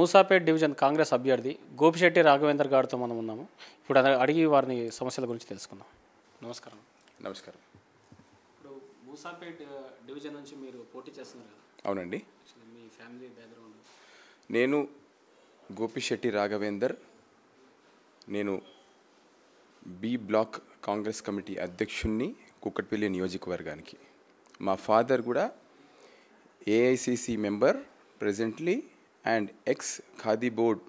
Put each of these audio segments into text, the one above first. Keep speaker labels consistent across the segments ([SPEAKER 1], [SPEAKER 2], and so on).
[SPEAKER 1] Moosapet division Congress అభ్యర్థి గోపిశెట్టి రాఘవేందర్ గారితో మనం ఉన్నాము ఇప్పుడు అడిగి వారిని సమస్యల గురించి తెలుసుకుందాం నమస్కారం నమస్కారం ఇప్పుడు మూసాపేట్ డివిజన్ నుంచి మీరు పోటీ చేస్తున్నారు
[SPEAKER 2] కదా అవునండి
[SPEAKER 1] మీ ఫ్యామిలీ బ్యాక్గ్రౌండ్
[SPEAKER 2] నేను గోపిశెట్టి రాఘవేందర్ నేను బి బ్లాక్ కాంగ్రెస్ కమిటీ అధ్యక్షుణ్ణి కుక్కట్పల్లి నియోజకవర్గానికి మా ఫాదర్ కూడా AICC member presently and ex khadi board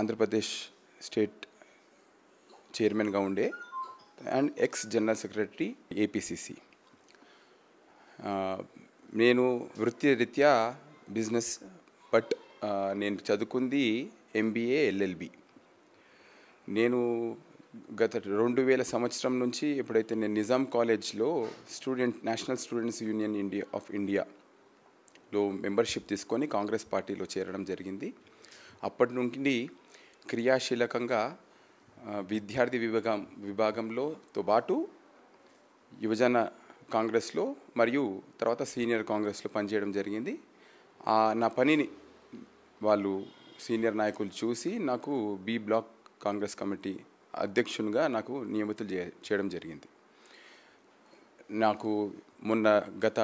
[SPEAKER 2] Andhra Pradesh state state chairman and ex general secretary APCC నేను వృత్తిరీత్యా బిజినెస్ బట్ నేను చదువుకుంది ఎంబీఏ ఎల్ఎల్బి నేను గత రెండు వేల సంవత్సరం నుంచి ఎప్పుడైతే నేను నిజాం కాలేజ్లో student national students union India of India లో మెంబర్షిప్ తీసుకొని కాంగ్రెస్ పార్టీలో చేరడం జరిగింది అప్పటి నుండి క్రియాశీలకంగా విద్యార్థి విభాగం విభాగంలోతో పాటు యువజన కాంగ్రెస్లో మరియు తర్వాత సీనియర్ కాంగ్రెస్లో పనిచేయడం జరిగింది నా పనిని వాళ్ళు సీనియర్ నాయకులు చూసి నాకు బి బ్లాక్ కాంగ్రెస్ కమిటీ అధ్యక్షునిగా నాకు నియమితులు చేయడం జరిగింది నాకు మొన్న గత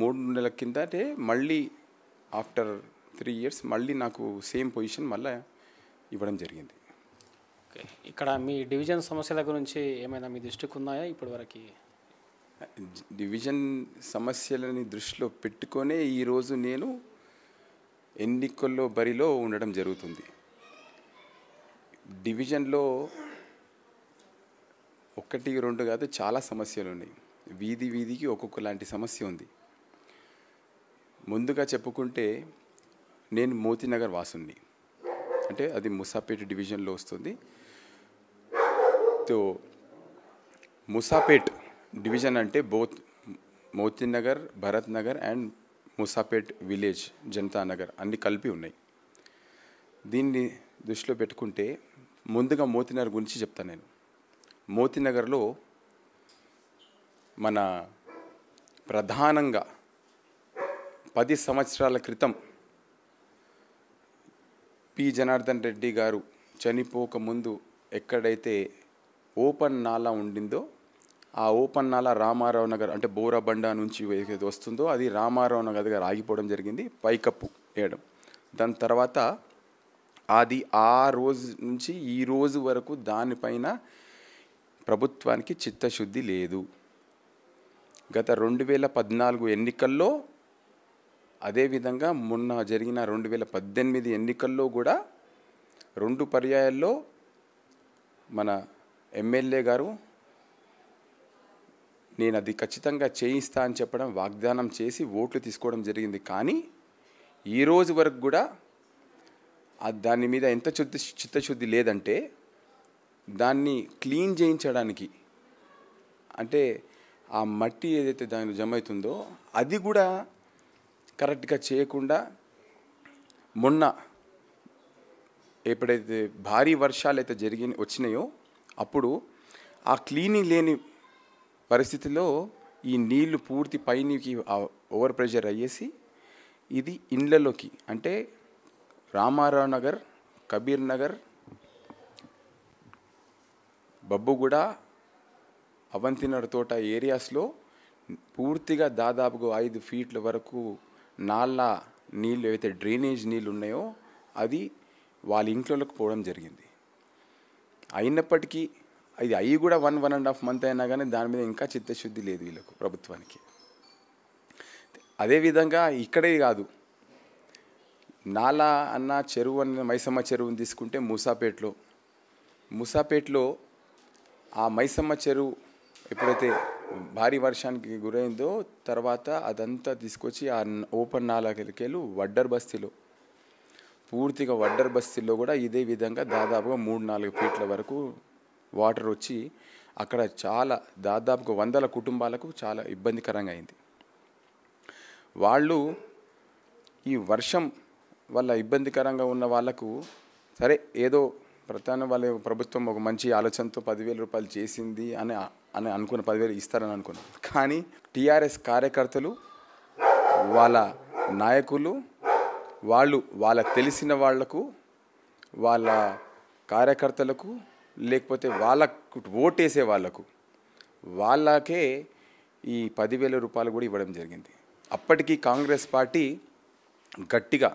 [SPEAKER 2] మూడు నెలల కింద అంటే మళ్ళీ ఆఫ్టర్ త్రీ ఇయర్స్ మళ్ళీ నాకు సేమ్ పొజిషన్ మళ్ళీ ఇవ్వడం జరిగింది ఓకే
[SPEAKER 1] ఇక్కడ మీ డివిజన్ సమస్యల గురించి ఏమైనా మీ దృష్టికి ఉన్నాయా ఇప్పటి వరకు
[SPEAKER 2] డివిజన్ సమస్యలని దృష్టిలో పెట్టుకొనే ఈరోజు నేను ఎన్నికల్లో బరిలో ఉండడం జరుగుతుంది డివిజన్లో ఒకటి రెండు కాదు చాలా సమస్యలు ఉన్నాయి వీధి వీధికి ఒక్కొక్క లాంటి సమస్య ఉంది ముందుగా చెప్పుకుంటే నేను మోతీనగర్ వాసుని అంటే అది ముసాపేట్ డివిజన్లో వస్తుంది తో ముసాపేట్ డివిజన్ అంటే both Motinagar Bharat Nagar and Musapet village Janata Nagar అన్నీ కలిపి ఉన్నాయి దీన్ని దృష్టిలో పెట్టుకుంటే ముందుగా మోతీనగర్ గురించి చెప్తాను నేను మోతీనగర్లో మన ప్రధానంగా పది సంవత్సరాల క్రితం పి జనార్దన్ రెడ్డి గారు చనిపోకముందు ఎక్కడైతే ఓపెన్ నాలా ఉండిందో ఆ ఓపెన్ నాలా రామారావు నగర్ అంటే బోరాబండ నుంచి ఏదైతే వస్తుందో అది రామారావు నగర్ దగ్గర ఆగిపోవడం జరిగింది పైకప్పు వేయడం దాని తర్వాత అది ఆ రోజు నుంచి ఈ రోజు వరకు దానిపైన ప్రభుత్వానికి చిత్తశుద్ధి లేదు గత రెండు వేల పద్నాలుగు ఎన్నికల్లో అదేవిధంగా మొన్న జరిగిన రెండు వేల పద్దెనిమిది ఎన్నికల్లో కూడా రెండు పర్యాయాల్లో మన ఎమ్మెల్యే గారు నేను అది ఖచ్చితంగా చేయిస్తా అని చెప్పడం వాగ్దానం చేసి ఓట్లు తీసుకోవడం జరిగింది కానీ ఈ రోజు వరకు కూడా దాని మీద ఎంత శుద్ధి చిత్తశుద్ధి లేదంటే దాన్ని క్లీన్ చేయించడానికి అంటే ఆ మట్టి ఏదైతే దాని జమ అవుతుందో అది కూడా కరెక్ట్గా చేయకుండా మొన్న ఎప్పుడైతే భారీ వర్షాలు అయితే జరిగి వచ్చినాయో అప్పుడు ఆ క్లీనింగ్ లేని పరిస్థితిలో ఈ నీళ్లు పూర్తి పైనకి ఓవర్ ప్రెషర్ అయ్యేసి ఇది ఇండ్లలోకి అంటే రామారావు నగర్ కబీర్ నగర్ బబ్బుగూడ అవంతినర్ తోట ఏరియాస్లో పూర్తిగా దాదాపుగా ఐదు ఫీట్ల వరకు నాళ్ళ నీళ్ళు ఏవైతే డ్రైనేజ్ నీళ్ళు ఉన్నాయో అది వాళ్ళ ఇంట్లోకి పోవడం జరిగింది అయినప్పటికీ అది అయ్యి కూడా one one and half month అయినా కానీ దాని మీద ఇంకా చిత్తశుద్ధి లేదు వీళ్ళకు ప్రభుత్వానికి అదేవిధంగా ఇక్కడే కాదు నాలా అన్న చెరువు అన్న మైసమ్మ చెరువుని తీసుకుంటే మూసాపేటలో మూసాపేటలో ఆ మైసమ్మ చెరువు ఎప్పుడైతే భారీ వర్షానికి గురైందో తర్వాత అదంతా తీసుకొచ్చి ఆ ఓపెన్ నాలకెళ్ళి వడ్డర్ బస్తీలో పూర్తిగా వడ్డర్ బస్తీలో కూడా ఇదే విధంగా దాదాపుగా మూడు నాలుగు ఫీట్ల వరకు వాటర్ వచ్చి అక్కడ చాలా దాదాపుగా వందల కుటుంబాలకు చాలా ఇబ్బందికరంగా అయింది వాళ్ళు ఈ వర్షం వల్ల ఇబ్బందికరంగా ఉన్న వాళ్ళకు సరే ఏదో ప్రధాన వాళ్ళ ప్రభుత్వం ఒక మంచి ఆలోచనతో పదివేల రూపాయలు చేసింది అని అని అనుకున్న పదివేలు ఇస్తారని అనుకున్నాం కానీ టీఆర్ఎస్ కార్యకర్తలు వాళ్ళ నాయకులు వాళ్ళు వాళ్ళ తెలిసిన వాళ్లకు వాళ్ళ కార్యకర్తలకు లేకపోతే వాళ్ళ ఓటేసే వాళ్లకు వాళ్ళకే ఈ పదివేల రూపాయలు కూడా ఇవ్వడం జరిగింది అప్పటికి కాంగ్రెస్ పార్టీ గట్టిగా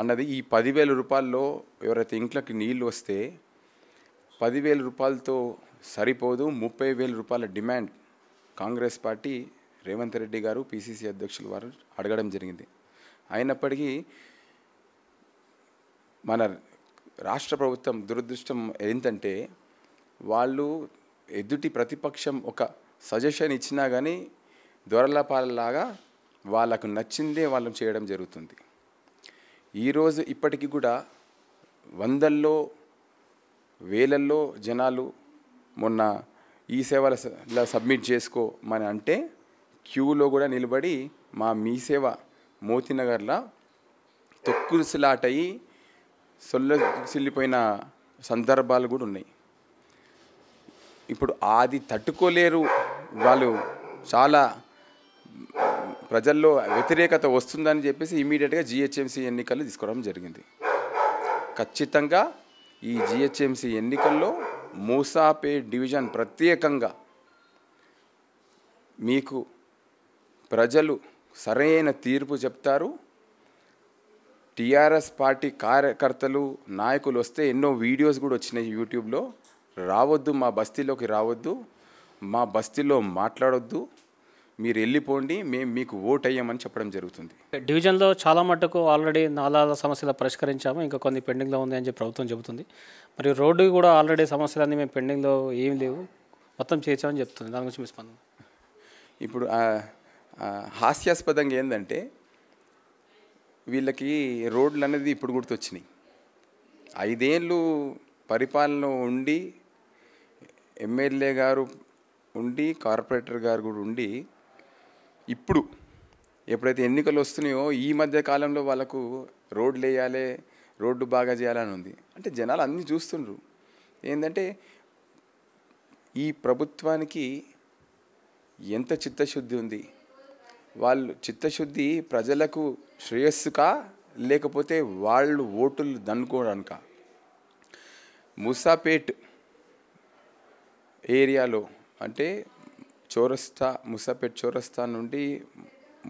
[SPEAKER 2] అన్నది ఈ పదివేల రూపాయల్లో ఎవరైతే ఇంట్లోకి నీళ్ళు వస్తే పదివేల రూపాయలతో సరిపోదు ముప్పై వేల రూపాయల demand Congress party Revanth Reddy garu PCC అధ్యక్షులు వారు అడగడం జరిగింది అయినప్పటికీ మన రాష్ట్ర ప్రభుత్వం దురదృష్టం ఏంటంటే వాళ్ళు ఎదుటి ప్రతిపక్షం ఒక సజెషన్ ఇచ్చినా కానీ దొరలపాలలాగా వాళ్ళకు నచ్చిందే వాళ్ళు చేయడం జరుగుతుంది ఈరోజు ఇప్పటికీ కూడా వందల్లో వేలల్లో జనాలు మొన్న ఈ సేవల సబ్మిట్ చేసుకో మన అంటే క్యూలో కూడా నిలబడి మా మీ సేవ మోతినగర్లో తొక్కుసులాటయి సొల్ల సిల్లిపోయిన సందర్భాలు కూడా ఉన్నాయి ఇప్పుడు అది తట్టుకోలేరు వాళ్ళు చాలా ప్రజల్లో వ్యతిరేకత వస్తుందని చెప్పేసి ఇమీడియట్గా జిహెచ్ఎంసీ ఎన్నికలు తీసుకోవడం జరిగింది ఖచ్చితంగా ఈ జిహెచ్ఎంసీ ఎన్నికల్లో మూసాపేట్ డివిజన్ ప్రత్యేకంగా మీకు ప్రజలు సరైన తీర్పు చెప్తారు టీఆర్ఎస్ పార్టీ కార్యకర్తలు నాయకులు వస్తే ఎన్నో వీడియోస్ కూడా వచ్చినాయి యూట్యూబ్లో రావద్దు మా బస్తీలోకి రావద్దు మా బస్తీలో మాట్లాడొద్దు మీరు వెళ్ళిపోండి మేము మీకు ఓట్ అయ్యామని చెప్పడం జరుగుతుంది
[SPEAKER 1] డివిజన్లో చాలా మటుకు ఆల్రెడీ నాలాల సమస్యలు పరిష్కరించాము ఇంకా కొన్ని పెండింగ్లో ఉంది అని చెప్పి ప్రభుత్వం చెబుతుంది మరి రోడ్డు కూడా ఆల్రెడీ సమస్యలన్నీ మేము పెండింగ్లో ఏం లేవు మొత్తం చేసామని చెప్తుంది దాని గురించి మీ స్పందన
[SPEAKER 2] ఇప్పుడు హాస్యాస్పదంగా ఏంటంటే వీళ్ళకి రోడ్లు అనేది ఇప్పుడు గుర్తొచ్చినాయి ఐదేళ్ళు పరిపాలన ఉండి ఎమ్మెల్యే గారు ఉండి కార్పొరేటర్ గారు కూడా ఉండి ఇప్పుడు ఎప్పుడైతే ఎన్నికలు వస్తున్నాయో ఈ మధ్య కాలంలో వాళ్ళకు రోడ్లు వేయాలి రోడ్డు బాగా చేయాలని ఉంది అంటే జనాలు అన్నీ చూస్తుండ్రు ఏంటంటే ఈ ప్రభుత్వానికి ఎంత చిత్తశుద్ధి ఉంది వాళ్ళు చిత్తశుద్ధి ప్రజలకు శ్రేయస్సుకా లేకపోతే వాళ్ళు ఓటులు దన్నుకోవడానిక ముసాపేట్ ఏరియాలో అంటే చోరస్తా ముసాపేట్ చౌరస్తా నుండి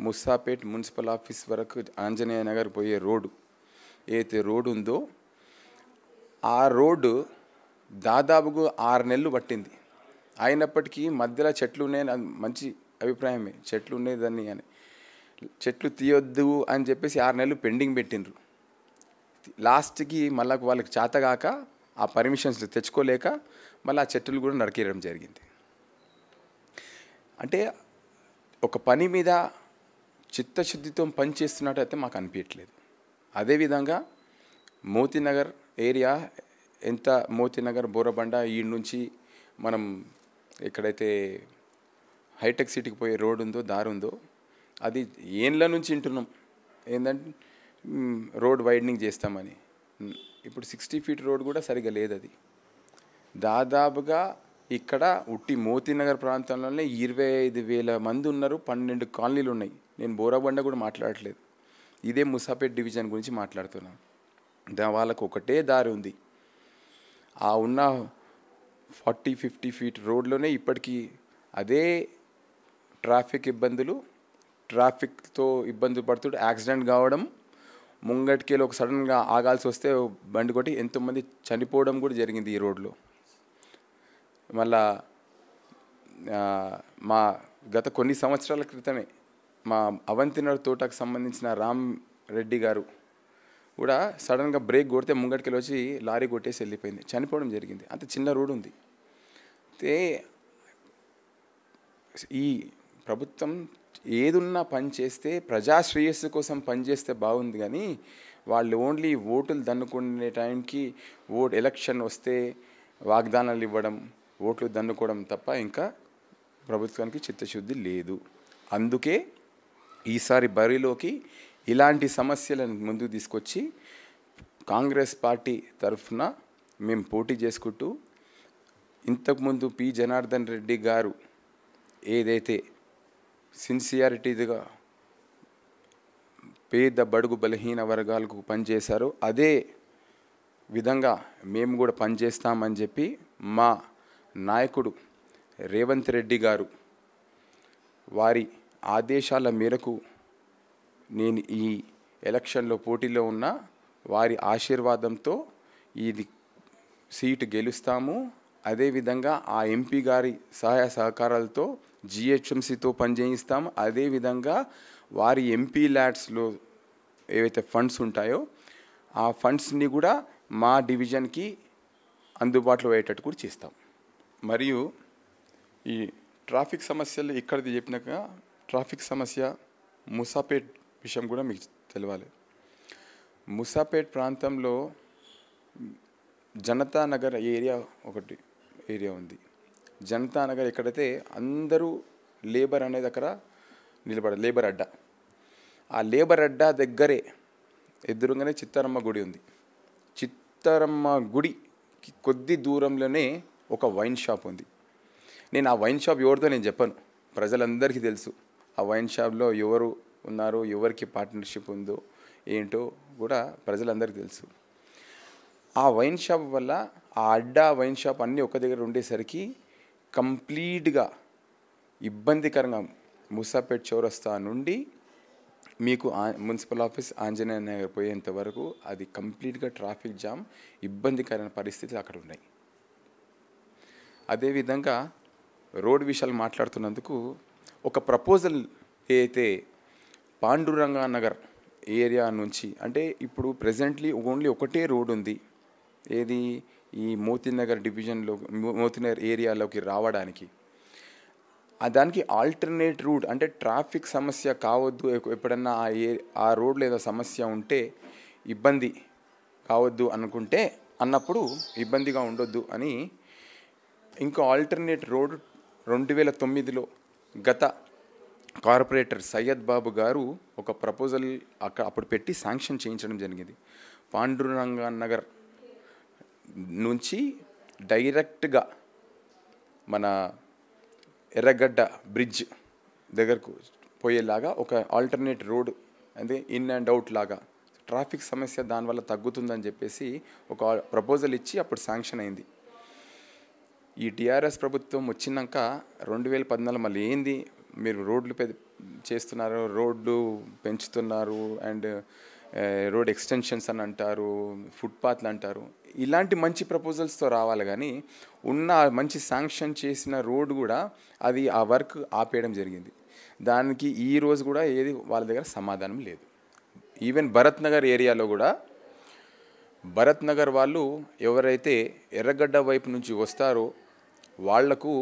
[SPEAKER 2] ముసాపేట్ మున్సిపల్ ఆఫీస్ వరకు ఆంజనేయ నగర్ పోయే రోడ్డు ఏదైతే రోడ్డు ఉందో ఆ రోడ్డు దాదాపుగా ఆరు నెలలు పట్టింది అయినప్పటికీ మధ్యలో చెట్లు ఉన్నాయని మంచి అభిప్రాయమే చెట్లు ఉన్నాయి అని చెట్లు తీయొద్దు అని చెప్పేసి ఆరు నెలలు పెండింగ్ పెట్టిండ్రు లాస్ట్కి మళ్ళీ వాళ్ళకి చేతగాక ఆ పర్మిషన్స్ తెచ్చుకోలేక మళ్ళీ ఆ చెట్లు కూడా నరికేయడం జరిగింది అంటే ఒక పని మీద చిత్తశుద్ధితో అయితే మాకు అనిపించట్లేదు అదేవిధంగా మోతీనగర్ ఏరియా ఎంత మోతీనగర్ బోరబండ ఈ నుంచి మనం ఎక్కడైతే హైటెక్ సిటీకి పోయే రోడ్ ఉందో దారి ఉందో అది ఏండ్ల నుంచి వింటున్నాం ఏంటంటే రోడ్ వైడనింగ్ చేస్తామని ఇప్పుడు సిక్స్టీ ఫీట్ రోడ్ కూడా సరిగా లేదు అది దాదాపుగా ఇక్కడ ఉట్టి మోతీనగర్ ప్రాంతంలోనే ఇరవై ఐదు వేల మంది ఉన్నారు పన్నెండు కాలనీలు ఉన్నాయి నేను బోరాబండ కూడా మాట్లాడట్లేదు ఇదే ముసాపేట్ డివిజన్ గురించి మాట్లాడుతున్నాను దా వాళ్ళకు ఒకటే దారి ఉంది ఆ ఉన్న ఫార్టీ ఫిఫ్టీ ఫీట్ రోడ్లోనే ఇప్పటికీ అదే ట్రాఫిక్ ఇబ్బందులు ట్రాఫిక్తో ఇబ్బందులు పడుతుంది యాక్సిడెంట్ కావడం ముంగటికెళ్ళి ఒక సడన్గా ఆగాల్సి వస్తే బండి కొట్టి ఎంతోమంది చనిపోవడం కూడా జరిగింది ఈ రోడ్లో మళ్ళా మా గత కొన్ని సంవత్సరాల క్రితమే మా అవంతినర్ తోటకు సంబంధించిన రామ్ రెడ్డి గారు కూడా సడన్గా బ్రేక్ కొడితే ముంగటికి వచ్చి లారీ కొట్టేసి వెళ్ళిపోయింది చనిపోవడం జరిగింది అంత చిన్న రోడ్ ఉంది అయితే ఈ ప్రభుత్వం ఏదున్నా పని చేస్తే ప్రజాశ్రేయస్సు కోసం పనిచేస్తే బాగుంది కానీ వాళ్ళు ఓన్లీ ఓటులు దన్నుకునే టైంకి ఓట్ ఎలక్షన్ వస్తే వాగ్దానాలు ఇవ్వడం ఓట్లు దన్నుకోవడం తప్ప ఇంకా ప్రభుత్వానికి చిత్తశుద్ధి లేదు అందుకే ఈసారి బరిలోకి ఇలాంటి సమస్యలను ముందు తీసుకొచ్చి కాంగ్రెస్ పార్టీ తరఫున మేము పోటీ చేసుకుంటూ ఇంతకుముందు పి జనార్దన్ రెడ్డి గారు ఏదైతే సిన్సియారిటీగా పేద బడుగు బలహీన వర్గాలకు పనిచేశారో అదే విధంగా మేము కూడా పనిచేస్తామని చెప్పి మా నాయకుడు రేవంత్ రెడ్డి గారు వారి ఆదేశాల మేరకు నేను ఈ ఎలక్షన్లో పోటీలో ఉన్న వారి ఆశీర్వాదంతో ఇది సీటు గెలుస్తాము అదేవిధంగా ఆ ఎంపీ గారి సహాయ సహకారాలతో జిహెచ్ఎంసీతో పనిచేయిస్తాం అదేవిధంగా వారి ఎంపీ ల్యాడ్స్లో ఏవైతే ఫండ్స్ ఉంటాయో ఆ ఫండ్స్ని కూడా మా డివిజన్కి అందుబాటులో అయ్యేటట్టు కూడా చేస్తాం మరియు ఈ ట్రాఫిక్ సమస్యలు ఇక్కడిది చెప్పినాక ట్రాఫిక్ సమస్య ముసాపేట్ విషయం కూడా మీకు తెలవాలి ముసాపేట్ ప్రాంతంలో జనతా నగర్ ఏరియా ఒకటి ఏరియా ఉంది జనతా నగర్ ఎక్కడైతే అందరూ లేబర్ అనే దగ్గర నిలబడ లేబర్ అడ్డా ఆ లేబర్ అడ్డా దగ్గరే ఎదురుగానే చిత్తారమ్మ గుడి ఉంది చిత్తారమ్మ గుడి కొద్ది దూరంలోనే ఒక వైన్ షాప్ ఉంది నేను ఆ వైన్ షాప్ ఎవరితో నేను చెప్పాను ప్రజలందరికీ తెలుసు ఆ వైన్ షాప్లో ఎవరు ఉన్నారు ఎవరికి పార్ట్నర్షిప్ ఉందో ఏంటో కూడా ప్రజలందరికీ తెలుసు ఆ వైన్ షాప్ వల్ల ఆ అడ్డా వైన్ షాప్ అన్నీ ఒక దగ్గర ఉండేసరికి కంప్లీట్గా ఇబ్బందికరంగా ముసాపేట్ చౌరస్తా నుండి మీకు మున్సిపల్ ఆఫీస్ ఆంజనేయ నగర్ పోయేంత వరకు అది కంప్లీట్గా ట్రాఫిక్ జామ్ ఇబ్బందికరమైన పరిస్థితులు అక్కడ ఉన్నాయి అదేవిధంగా రోడ్ విషయాలు మాట్లాడుతున్నందుకు ఒక ప్రపోజల్ ఏదైతే పాండురంగా నగర్ ఏరియా నుంచి అంటే ఇప్పుడు ప్రజెంట్లీ ఓన్లీ ఒకటే రోడ్ ఉంది ఏది ఈ మోతీనగర్ డివిజన్లో మోతీనగర్ ఏరియాలోకి రావడానికి దానికి ఆల్టర్నేట్ రూట్ అంటే ట్రాఫిక్ సమస్య కావద్దు ఎప్పుడన్నా ఆ ఏ ఆ రోడ్లో ఏదో సమస్య ఉంటే ఇబ్బంది కావద్దు అనుకుంటే అన్నప్పుడు ఇబ్బందిగా ఉండొద్దు అని ఇంకో ఆల్టర్నేట్ రోడ్ రెండు వేల తొమ్మిదిలో గత కార్పొరేటర్ సయ్యద్ బాబు గారు ఒక ప్రపోజల్ అక్కడ అప్పుడు పెట్టి శాంక్షన్ చేయించడం జరిగింది పాండురంగా నగర్ నుంచి డైరెక్ట్గా మన ఎర్రగడ్డ బ్రిడ్జ్ దగ్గరకు పోయేలాగా ఒక ఆల్టర్నేట్ రోడ్ అదే ఇన్ అండ్ అవుట్ లాగా ట్రాఫిక్ సమస్య దానివల్ల తగ్గుతుందని చెప్పేసి ఒక ప్రపోజల్ ఇచ్చి అప్పుడు శాంక్షన్ అయింది ఈ టీఆర్ఎస్ ప్రభుత్వం వచ్చినాక రెండు వేల పద్నాలుగు మళ్ళీ ఏంది మీరు రోడ్లు చేస్తున్నారు రోడ్లు పెంచుతున్నారు అండ్ రోడ్ ఎక్స్టెన్షన్స్ అని అంటారు ఫుట్పాత్లు అంటారు ఇలాంటి మంచి ప్రపోజల్స్తో రావాలి కానీ ఉన్న మంచి శాంక్షన్ చేసిన రోడ్ కూడా అది ఆ వర్క్ ఆపేయడం జరిగింది దానికి ఈ రోజు కూడా ఏది వాళ్ళ దగ్గర సమాధానం లేదు ఈవెన్ భరత్ నగర్ ఏరియాలో కూడా భరత్ నగర్ వాళ్ళు ఎవరైతే ఎర్రగడ్డ వైపు నుంచి వస్తారో వాళ్లకు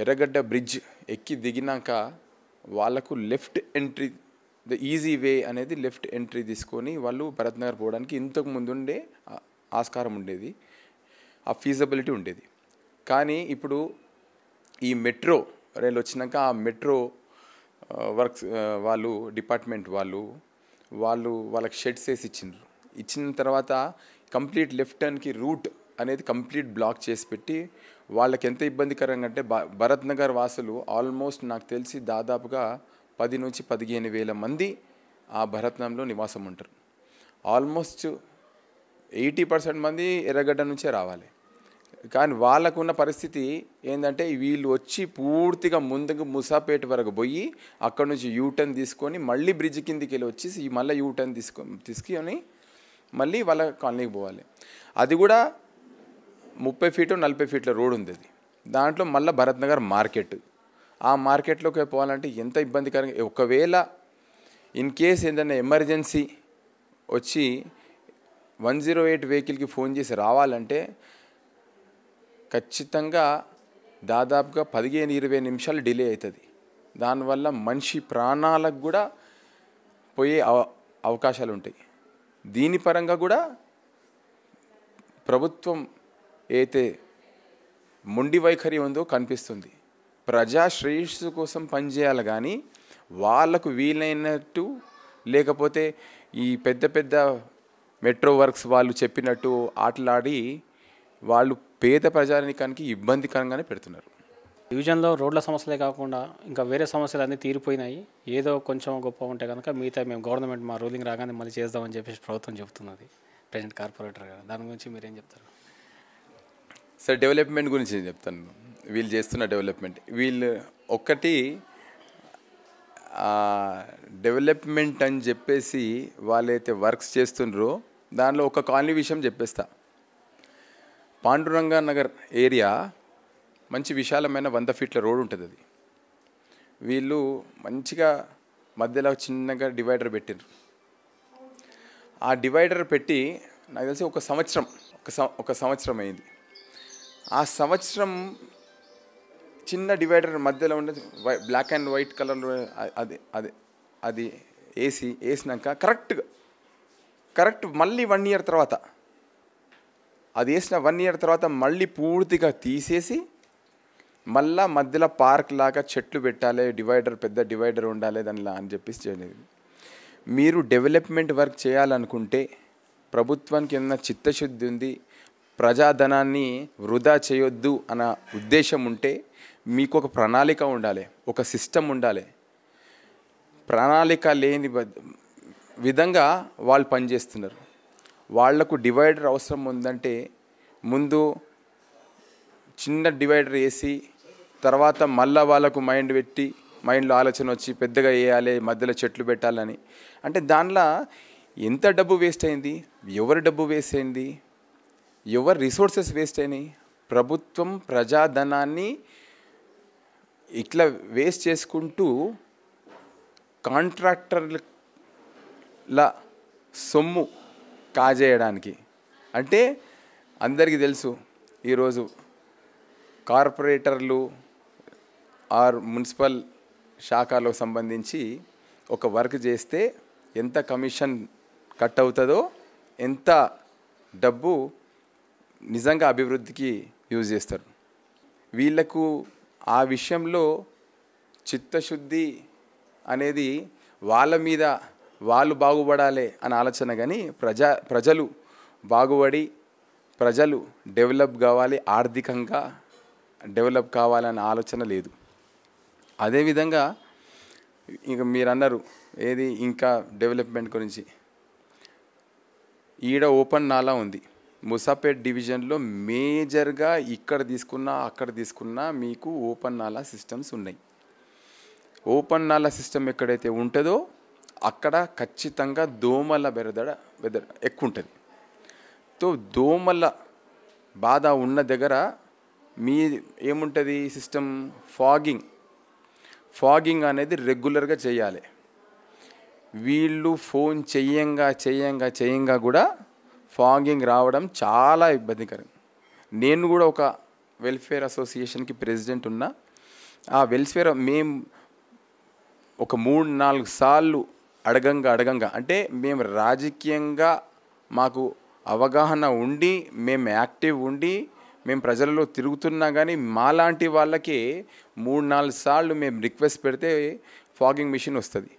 [SPEAKER 2] ఎర్రగడ్డ బ్రిడ్జ్ ఎక్కి దిగినాక వాళ్లకు left entry the easy way అనేది లెఫ్ట్ ఎంట్రీ తీసుకొని వాళ్ళు భరత్నగర్ పోవడానికి ఇంతకు ముందుండే ఆస్కారం ఉండేది ఆ ఫీజబిలిటీ ఉండేది కానీ ఇప్పుడు ఈ మెట్రో రైలు వచ్చినాక ఆ మెట్రో వర్క్స్ వాళ్ళు డిపార్ట్మెంట్ వాళ్ళు వాళ్ళు వాళ్ళకి షెడ్స్ వేసి ఇచ్చిండ్రు ఇచ్చిన తర్వాత కంప్లీట్ లెఫ్ట్ టర్న్కి రూట్ అనేది కంప్లీట్ బ్లాక్ చేసి పెట్టి వాళ్ళకి ఎంత ఇబ్బందికరంగా అంటే భరత్ నగర్ వాసులు ఆల్మోస్ట్ నాకు తెలిసి దాదాపుగా పది నుంచి పదిహేను వేల మంది ఆ భరత్నంలో నివాసం ఉంటారు ఆల్మోస్ట్ ఎయిటీ పర్సెంట్ మంది ఎర్రగడ్డ నుంచే రావాలి కానీ వాళ్ళకున్న పరిస్థితి ఏంటంటే వీళ్ళు వచ్చి పూర్తిగా ముందుకు ముసాపేట వరకు పోయి అక్కడ నుంచి యూటర్న్ తీసుకొని మళ్ళీ బ్రిడ్జ్ కిందికి వెళ్ళి వచ్చి మళ్ళీ యూటర్న్ తీసుకొని తీసుకొని మళ్ళీ వాళ్ళ కాలనీకి పోవాలి అది కూడా ముప్పై ఫీటు నలభై ఫీట్ల రోడ్ ఉంది అది దాంట్లో మళ్ళీ భరత్ నగర్ మార్కెట్ ఆ మార్కెట్లోకి పోవాలంటే ఎంత ఇబ్బందికరంగా ఒకవేళ ఇన్ కేస్ ఏదైనా ఎమర్జెన్సీ వచ్చి వన్ జీరో ఎయిట్ వెహికల్కి ఫోన్ చేసి రావాలంటే ఖచ్చితంగా దాదాపుగా పదిహేను ఇరవై నిమిషాలు డిలే అవుతుంది దానివల్ల మనిషి ప్రాణాలకు కూడా పోయే అవకాశాలు ఉంటాయి దీని పరంగా కూడా ప్రభుత్వం అయితే మొండి వైఖరి ఉందో కనిపిస్తుంది ప్రజా శ్రేయస్సు కోసం పనిచేయాలి కానీ వాళ్ళకు వీలైనట్టు లేకపోతే ఈ పెద్ద పెద్ద మెట్రో వర్క్స్ వాళ్ళు చెప్పినట్టు ఆటలాడి వాళ్ళు పేద ప్రజానికానికి ఇబ్బందికరంగానే పెడుతున్నారు
[SPEAKER 1] డివిజన్లో రోడ్ల సమస్యలే కాకుండా ఇంకా వేరే సమస్యలు అన్నీ తీరిపోయినాయి ఏదో కొంచెం గొప్ప ఉంటే కనుక మిగతా మేము గవర్నమెంట్ మా రూలింగ్ రాగానే మళ్ళీ చేద్దామని చెప్పేసి ప్రభుత్వం చెబుతున్నది ప్రజెంట్ కార్పొరేటర్ గారు దాని గురించి మీరేం చెప్తారు
[SPEAKER 2] సరే డెవలప్మెంట్ గురించి నేను చెప్తాను వీళ్ళు చేస్తున్న డెవలప్మెంట్ వీళ్ళు ఒక్కటి డెవలప్మెంట్ అని చెప్పేసి వాళ్ళైతే వర్క్స్ చేస్తుండ్రో దానిలో ఒక కాలనీ విషయం చెప్పేస్తా పాండురంగా నగర్ ఏరియా మంచి విశాలమైన వంద ఫీట్ల రోడ్ ఉంటుంది అది వీళ్ళు మంచిగా మధ్యలో చిన్నగా డివైడర్ పెట్టినారు ఆ డివైడర్ పెట్టి నాకు తెలిసి ఒక సంవత్సరం ఒక ఒక సంవత్సరం అయింది ఆ సంవత్సరం చిన్న డివైడర్ మధ్యలో ఉండే బ్లాక్ అండ్ వైట్ కలర్లో అది అది అది వేసి వేసినాక కరెక్ట్గా కరెక్ట్ మళ్ళీ వన్ ఇయర్ తర్వాత అది వేసిన వన్ ఇయర్ తర్వాత మళ్ళీ పూర్తిగా తీసేసి మళ్ళా మధ్యలో పార్క్ లాగా చెట్లు పెట్టాలి డివైడర్ పెద్ద డివైడర్ ఉండాలి దానిలా అని చెప్పేసి చేయలేదు మీరు డెవలప్మెంట్ వర్క్ చేయాలనుకుంటే ప్రభుత్వానికి ఏమైనా చిత్తశుద్ధి ఉంది ప్రజాధనాన్ని వృధా చేయొద్దు అన్న ఉద్దేశం ఉంటే మీకు ఒక ప్రణాళిక ఉండాలి ఒక సిస్టమ్ ఉండాలి ప్రణాళిక లేని విధంగా వాళ్ళు పనిచేస్తున్నారు వాళ్లకు డివైడర్ అవసరం ఉందంటే ముందు చిన్న డివైడర్ వేసి తర్వాత మళ్ళా వాళ్ళకు మైండ్ పెట్టి మైండ్లో ఆలోచన వచ్చి పెద్దగా వేయాలి మధ్యలో చెట్లు పెట్టాలని అంటే దానిలో ఎంత డబ్బు వేస్ట్ అయింది ఎవరి డబ్బు వేస్ట్ అయింది ఎవరు రిసోర్సెస్ వేస్ట్ అయినాయి ప్రభుత్వం ప్రజాధనాన్ని ఇట్లా వేస్ట్ చేసుకుంటూ కాంట్రాక్టర్ల సొమ్ము కాజేయడానికి అంటే అందరికీ తెలుసు ఈరోజు కార్పొరేటర్లు ఆర్ మున్సిపల్ శాఖలకు సంబంధించి ఒక వర్క్ చేస్తే ఎంత కమిషన్ కట్ అవుతుందో ఎంత డబ్బు నిజంగా అభివృద్ధికి యూజ్ చేస్తారు వీళ్లకు ఆ విషయంలో చిత్తశుద్ధి అనేది వాళ్ళ మీద వాళ్ళు బాగుపడాలి అని ఆలోచన కానీ ప్రజా ప్రజలు బాగుపడి ప్రజలు డెవలప్ కావాలి ఆర్థికంగా డెవలప్ కావాలనే ఆలోచన లేదు అదేవిధంగా ఇక మీరు అన్నారు ఏది ఇంకా డెవలప్మెంట్ గురించి ఈడ ఓపెన్ నాలా ఉంది ముసాపేట్ డివిజన్లో మేజర్గా ఇక్కడ తీసుకున్నా అక్కడ తీసుకున్నా మీకు ఓపెన్ నాలా సిస్టమ్స్ ఉన్నాయి ఓపెన్ నాలా సిస్టమ్ ఎక్కడైతే ఉంటుందో అక్కడ ఖచ్చితంగా దోమల బెరదడ బెదడ ఎక్కువ ఉంటుంది సో దోమల బాధ ఉన్న దగ్గర మీ ఏముంటుంది సిస్టమ్ ఫాగింగ్ ఫాగింగ్ అనేది రెగ్యులర్గా చేయాలి వీళ్ళు ఫోన్ చేయంగా చేయంగా చేయంగా కూడా ఫాగింగ్ రావడం చాలా ఇబ్బందికరం నేను కూడా ఒక వెల్ఫేర్ అసోసియేషన్కి ప్రెసిడెంట్ ఉన్నా ఆ వెల్ఫేర్ మేము ఒక మూడు నాలుగు సార్లు అడగంగా అడగంగా అంటే మేము రాజకీయంగా మాకు అవగాహన ఉండి మేము యాక్టివ్ ఉండి మేము ప్రజలలో తిరుగుతున్నా కానీ మాలాంటి వాళ్ళకి మూడు నాలుగు సార్లు మేము రిక్వెస్ట్ పెడితే ఫాగింగ్ మిషన్ వస్తుంది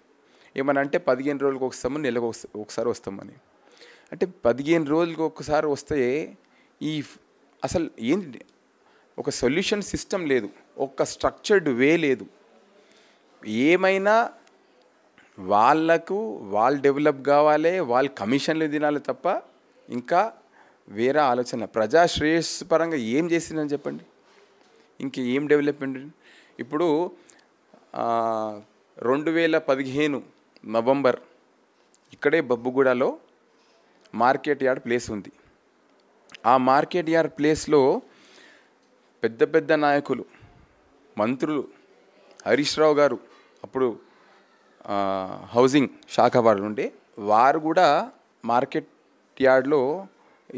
[SPEAKER 2] ఏమనంటే పదిహేను రోజులకు వస్తాము నెలకు ఒకసారి వస్తామని అంటే పదిహేను రోజులకు ఒకసారి వస్తే ఈ అసలు ఏంటి ఒక సొల్యూషన్ సిస్టమ్ లేదు ఒక స్ట్రక్చర్డ్ వే లేదు ఏమైనా వాళ్ళకు వాళ్ళు డెవలప్ కావాలి వాళ్ళు కమిషన్లు తినాలి తప్ప ఇంకా వేరే ఆలోచన ప్రజా శ్రేయస్సు పరంగా ఏం చేసిందని చెప్పండి ఇంక ఏం డెవలప్మెంట్ ఇప్పుడు రెండు వేల పదిహేను నవంబర్ ఇక్కడే బబ్బుగూడలో మార్కెట్ యార్డ్ ప్లేస్ ఉంది ఆ మార్కెట్ యార్డ్ ప్లేస్లో పెద్ద పెద్ద నాయకులు మంత్రులు హరీష్ రావు గారు అప్పుడు హౌసింగ్ శాఖ వాళ్ళు ఉండే వారు కూడా మార్కెట్ యార్డ్లో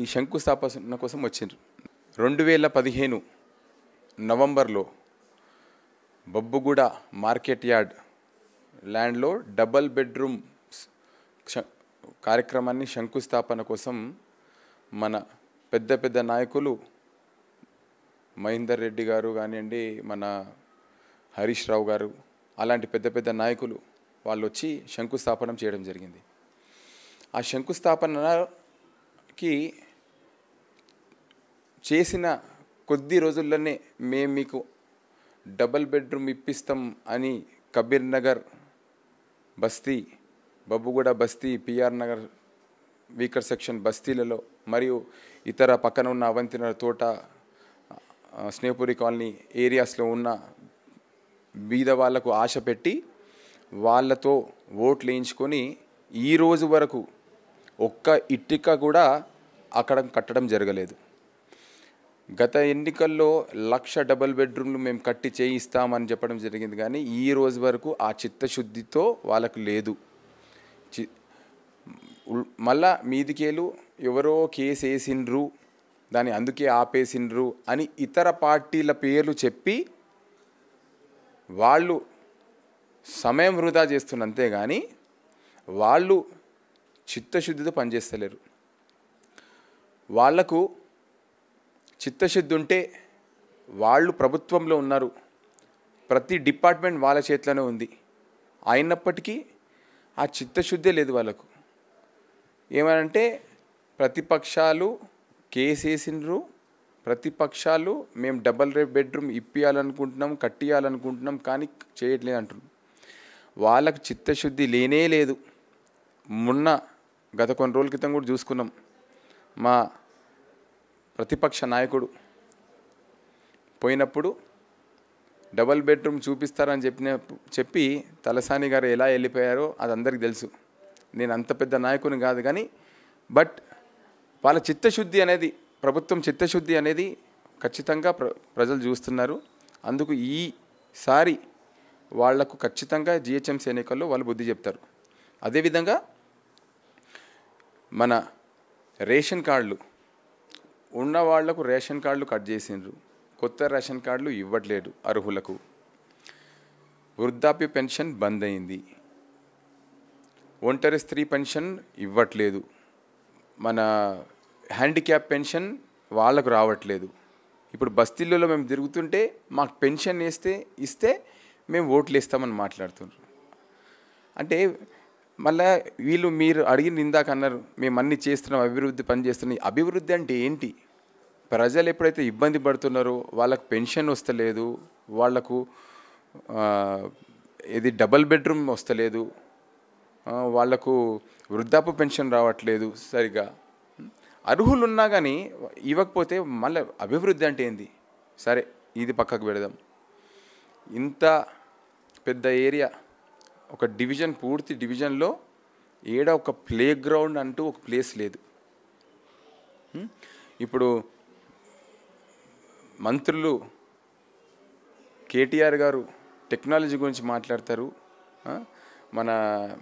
[SPEAKER 2] ఈ శంకుస్థాపన కోసం వచ్చారు రెండు వేల పదిహేను నవంబర్లో బొబ్బుగూడ మార్కెట్ యార్డ్ ల్యాండ్లో డబల్ బెడ్రూమ్ కార్యక్రమాన్ని శంకుస్థాపన కోసం మన పెద్ద పెద్ద నాయకులు మహేందర్ రెడ్డి గారు కానివ్వండి మన హరీష్ రావు గారు అలాంటి పెద్ద పెద్ద నాయకులు వాళ్ళు వచ్చి శంకుస్థాపనం చేయడం జరిగింది ఆ శంకుస్థాపనకి చేసిన కొద్ది రోజుల్లోనే మేము మీకు డబల్ బెడ్రూమ్ ఇప్పిస్తాం అని కబీర్ నగర్ బస్తీ బబ్బుగూడ బస్తీ పిఆర్ నగర్ వీకర్ సెక్షన్ బస్తీలలో మరియు ఇతర పక్కన ఉన్న అవంతినగర్ తోట స్నేహపురి కాలనీ ఏరియాస్లో ఉన్న బీద వాళ్లకు ఆశ పెట్టి వాళ్ళతో ఓట్లు వేయించుకొని ఈ రోజు వరకు ఒక్క ఇట్టిక కూడా అక్కడ కట్టడం జరగలేదు గత ఎన్నికల్లో లక్ష డబల్ బెడ్రూమ్లు మేము కట్టి చేయిస్తామని చెప్పడం జరిగింది కానీ ఈ రోజు వరకు ఆ చిత్తశుద్ధితో వాళ్ళకు లేదు చి మళ్ళా మీదికేలు ఎవరో కేసేసిండ్రు వేసిండ్రు దాన్ని అందుకే ఆపేసిండ్రు అని ఇతర పార్టీల పేర్లు చెప్పి వాళ్ళు సమయం వృధా చేస్తున్నంతే కానీ వాళ్ళు చిత్తశుద్ధితో పనిచేస్తలేరు వాళ్లకు చిత్తశుద్ధి ఉంటే వాళ్ళు ప్రభుత్వంలో ఉన్నారు ప్రతి డిపార్ట్మెంట్ వాళ్ళ చేతిలోనే ఉంది అయినప్పటికీ ఆ చిత్తశుద్ధే లేదు వాళ్ళకు ఏమనంటే ప్రతిపక్షాలు కేసేసినరు ప్రతిపక్షాలు మేము డబల్ రేప్ బెడ్రూమ్ ఇప్పియాలనుకుంటున్నాం కట్టియాలనుకుంటున్నాం కానీ చేయట్లేదు అంటున్నాం వాళ్ళకు చిత్తశుద్ధి లేనే లేదు మొన్న గత కొన్ని రోజుల క్రితం కూడా చూసుకున్నాం మా ప్రతిపక్ష నాయకుడు పోయినప్పుడు డబల్ బెడ్రూమ్ చూపిస్తారని చెప్పిన చెప్పి తలసాని గారు ఎలా వెళ్ళిపోయారో అది అందరికీ తెలుసు నేను అంత పెద్ద నాయకుని కాదు కానీ బట్ వాళ్ళ చిత్తశుద్ధి అనేది ప్రభుత్వం చిత్తశుద్ధి అనేది ఖచ్చితంగా ప్ర ప్రజలు చూస్తున్నారు అందుకు ఈసారి వాళ్లకు ఖచ్చితంగా జిహెచ్ఎంసీ ఎన్నికల్లో వాళ్ళు బుద్ధి చెప్తారు అదేవిధంగా మన రేషన్ కార్డులు ఉన్న వాళ్లకు రేషన్ కార్డులు కట్ చేసిండ్రు కొత్త రేషన్ కార్డులు ఇవ్వట్లేదు అర్హులకు వృద్ధాప్య పెన్షన్ బంద్ అయింది ఒంటరి స్త్రీ పెన్షన్ ఇవ్వట్లేదు మన హ్యాండిక్యాప్ పెన్షన్ వాళ్ళకు రావట్లేదు ఇప్పుడు బస్తీల్లో మేము తిరుగుతుంటే మాకు పెన్షన్ వేస్తే ఇస్తే మేము ఓట్లు వేస్తామని మాట్లాడుతున్నారు అంటే మళ్ళా వీళ్ళు మీరు అడిగిన ఇందాక అన్నారు మేము అన్ని చేస్తున్నాం అభివృద్ధి పని చేస్తున్నాం అభివృద్ధి అంటే ఏంటి ప్రజలు ఎప్పుడైతే ఇబ్బంది పడుతున్నారో వాళ్ళకు పెన్షన్ వస్తలేదు వాళ్లకు ఇది డబల్ బెడ్రూమ్ వస్తలేదు వాళ్లకు వృద్ధాప్య పెన్షన్ రావట్లేదు సరిగా అర్హులు ఉన్నా కానీ ఇవ్వకపోతే మళ్ళీ అభివృద్ధి అంటే ఏంది సరే ఇది పక్కకు పెడదాం ఇంత పెద్ద ఏరియా ఒక డివిజన్ పూర్తి డివిజన్లో ఏడ ఒక ప్లే గ్రౌండ్ అంటూ ఒక ప్లేస్ లేదు ఇప్పుడు మంత్రులు కేటీఆర్ గారు టెక్నాలజీ గురించి మాట్లాడతారు మన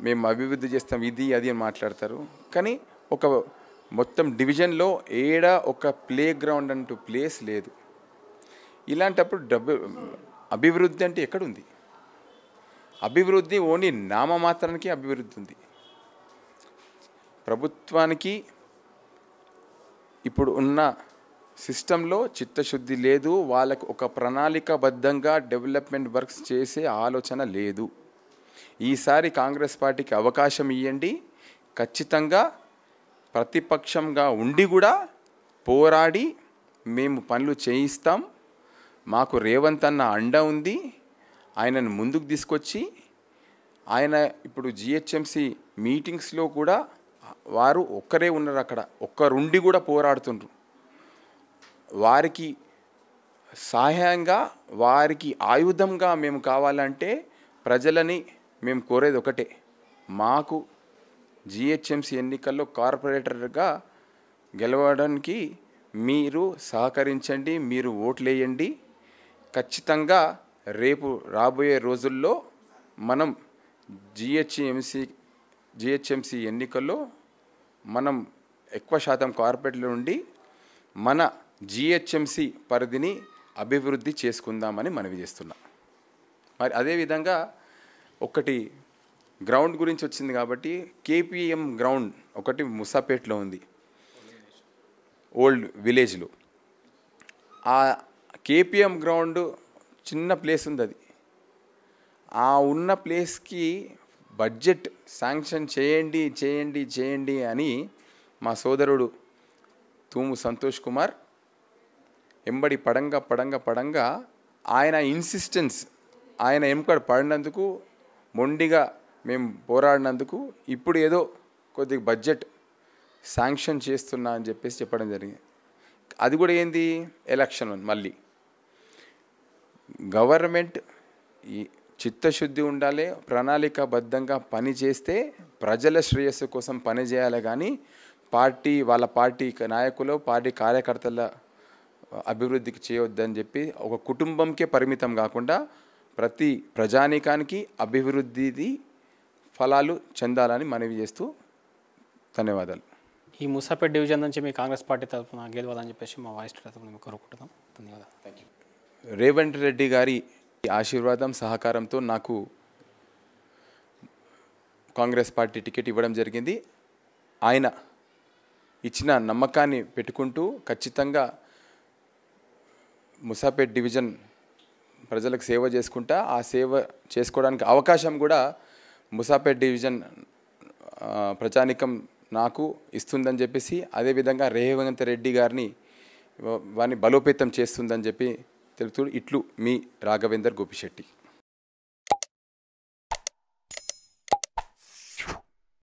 [SPEAKER 2] మేము అభివృద్ధి చేస్తాం ఇది అది అని మాట్లాడతారు కానీ ఒక మొత్తం డివిజన్లో ఏడా ఒక ప్లే గ్రౌండ్ అంటూ ప్లేస్ లేదు ఇలాంటప్పుడు డబ్బు అభివృద్ధి అంటే ఎక్కడుంది అభివృద్ధి ఓన్లీ నామమాత్రానికి అభివృద్ధి ఉంది ప్రభుత్వానికి ఇప్పుడు ఉన్న సిస్టంలో చిత్తశుద్ధి లేదు వాళ్ళకు ఒక ప్రణాళికబద్ధంగా డెవలప్మెంట్ వర్క్స్ చేసే ఆలోచన లేదు ఈసారి కాంగ్రెస్ పార్టీకి అవకాశం ఇవ్వండి ఖచ్చితంగా ప్రతిపక్షంగా ఉండి కూడా పోరాడి మేము పనులు చేయిస్తాం మాకు రేవంత్ అన్న అండ ఉంది ఆయనను ముందుకు తీసుకొచ్చి ఆయన ఇప్పుడు జిహెచ్ఎంసి మీటింగ్స్లో కూడా వారు ఒక్కరే ఉన్నారు అక్కడ ఒక్కరుండి కూడా పోరాడుతుండ్రు వారికి సహాయంగా వారికి ఆయుధంగా మేము కావాలంటే ప్రజలని మేము కోరేది ఒకటే మాకు జిహెచ్ఎంసీ ఎన్నికల్లో కార్పొరేటర్గా గెలవడానికి మీరు సహకరించండి మీరు ఓట్లేయండి ఖచ్చితంగా రేపు రాబోయే రోజుల్లో మనం జిహెచ్ఎంసి జిహెచ్ఎంసీ ఎన్నికల్లో మనం ఎక్కువ శాతం కార్పొరేట్లో ఉండి మన జిహెచ్ఎంసి పరిధిని అభివృద్ధి చేసుకుందామని మనవి చేస్తున్నా మరి అదేవిధంగా ఒకటి గ్రౌండ్ గురించి వచ్చింది కాబట్టి కేపీఎం గ్రౌండ్ ఒకటి ముసాపేట్లో ఉంది ఓల్డ్ విలేజ్లో ఆ కేపీఎం గ్రౌండ్ చిన్న ప్లేస్ ఉంది అది ఆ ఉన్న ప్లేస్కి బడ్జెట్ శాంక్షన్ చేయండి చేయండి చేయండి అని మా సోదరుడు తూము సంతోష్ కుమార్ ఎంబడి పడంగా పడంగా పడంగా ఆయన ఇన్సిస్టెన్స్ ఆయన ఎంకడ పడినందుకు మొండిగా మేము పోరాడినందుకు ఇప్పుడు ఏదో కొద్దిగా బడ్జెట్ శాంక్షన్ చేస్తున్నా అని చెప్పేసి చెప్పడం జరిగింది అది కూడా ఏంది ఎలక్షన్ మళ్ళీ గవర్నమెంట్ ఈ చిత్తశుద్ధి ఉండాలి ప్రణాళికాబద్ధంగా పని చేస్తే ప్రజల శ్రేయస్సు కోసం పనిచేయాలి కానీ పార్టీ వాళ్ళ పార్టీ నాయకులు పార్టీ కార్యకర్తల అభివృద్ధికి చేయొద్దని చెప్పి ఒక కుటుంబంకే పరిమితం కాకుండా ప్రతి ప్రజానీకానికి అభివృద్ధిది ఫలాలు చెందాలని మనవి చేస్తూ ధన్యవాదాలు
[SPEAKER 1] ఈ ముసాపేట్ డివిజన్ నుంచి మీ కాంగ్రెస్ పార్టీ తరఫున గెలవాలని చెప్పేసి మా వాయిస్ తరఫున మేము కోరుకుంటున్నాం ధన్యవాదాలు థ్యాంక్
[SPEAKER 2] యూ రేవంత్ రెడ్డి గారి ఆశీర్వాదం సహకారంతో నాకు కాంగ్రెస్ పార్టీ టికెట్ ఇవ్వడం జరిగింది ఆయన ఇచ్చిన నమ్మకాన్ని పెట్టుకుంటూ ఖచ్చితంగా ముసాపేట్ డివిజన్ ప్రజలకు సేవ చేసుకుంటా ఆ సేవ చేసుకోవడానికి అవకాశం కూడా ముసాపేట్ డివిజన్ ప్రజానికం నాకు ఇస్తుందని చెప్పేసి అదేవిధంగా రేవంత్ రెడ్డి గారిని వారిని బలోపేతం చేస్తుందని చెప్పి తెలుపుతూ ఇట్లు మీ రాఘవేందర్ గోపిశెట్టి